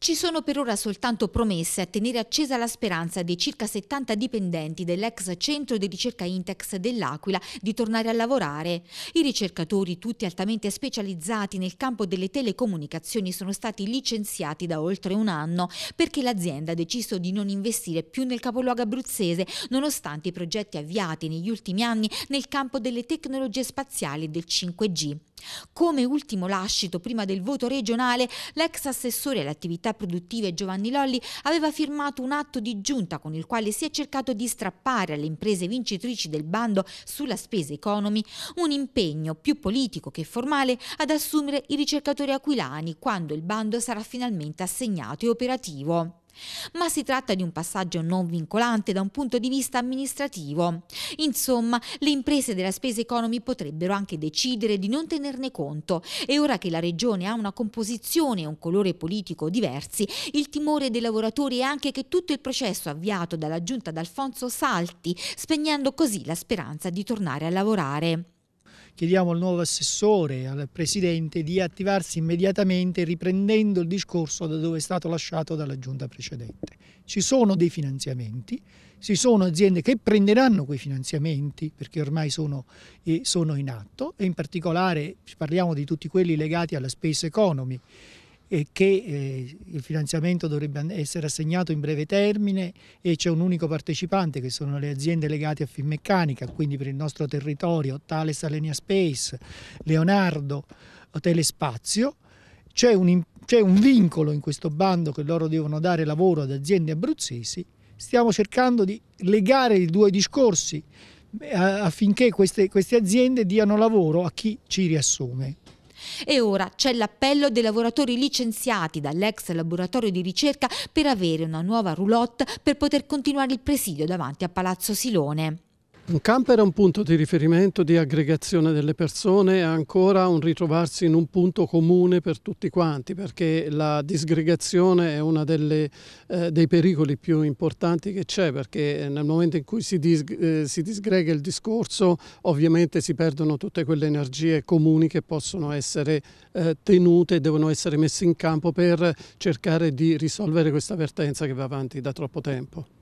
Ci sono per ora soltanto promesse a tenere accesa la speranza dei circa 70 dipendenti dell'ex centro di ricerca Intex dell'Aquila di tornare a lavorare. I ricercatori, tutti altamente specializzati nel campo delle telecomunicazioni, sono stati licenziati da oltre un anno perché l'azienda ha deciso di non investire più nel capoluogo abruzzese, nonostante i progetti avviati negli ultimi anni nel campo delle tecnologie spaziali e del 5G. Come ultimo lascito prima del voto regionale, l'ex assessore alle attività produttive Giovanni Lolli aveva firmato un atto di giunta con il quale si è cercato di strappare alle imprese vincitrici del bando sulla spesa economy un impegno più politico che formale ad assumere i ricercatori aquilani quando il bando sarà finalmente assegnato e operativo. Ma si tratta di un passaggio non vincolante da un punto di vista amministrativo. Insomma, le imprese della spesa economy potrebbero anche decidere di non tenerne conto e ora che la Regione ha una composizione e un colore politico diversi, il timore dei lavoratori è anche che tutto il processo avviato dalla giunta d'Alfonso salti, spegnendo così la speranza di tornare a lavorare chiediamo al nuovo assessore, al Presidente, di attivarsi immediatamente riprendendo il discorso da dove è stato lasciato dalla giunta precedente. Ci sono dei finanziamenti, ci sono aziende che prenderanno quei finanziamenti perché ormai sono, eh, sono in atto e in particolare parliamo di tutti quelli legati alla space economy che eh, il finanziamento dovrebbe essere assegnato in breve termine e c'è un unico partecipante che sono le aziende legate a Finmeccanica, quindi per il nostro territorio Thales Alenia Space, Leonardo, Telespazio. C'è un, un vincolo in questo bando che loro devono dare lavoro ad aziende abruzzesi. Stiamo cercando di legare i due discorsi eh, affinché queste, queste aziende diano lavoro a chi ci riassume. E ora c'è l'appello dei lavoratori licenziati dall'ex laboratorio di ricerca per avere una nuova roulotte per poter continuare il presidio davanti a Palazzo Silone. Un camper è un punto di riferimento, di aggregazione delle persone è ancora un ritrovarsi in un punto comune per tutti quanti perché la disgregazione è uno eh, dei pericoli più importanti che c'è perché eh, nel momento in cui si, dis, eh, si, disgrega il discorso ovviamente si perdono tutte quelle energie comuni che possono essere eh, tenute devono essere messe in campo per cercare di risolvere questa vertenza che va avanti da troppo tempo.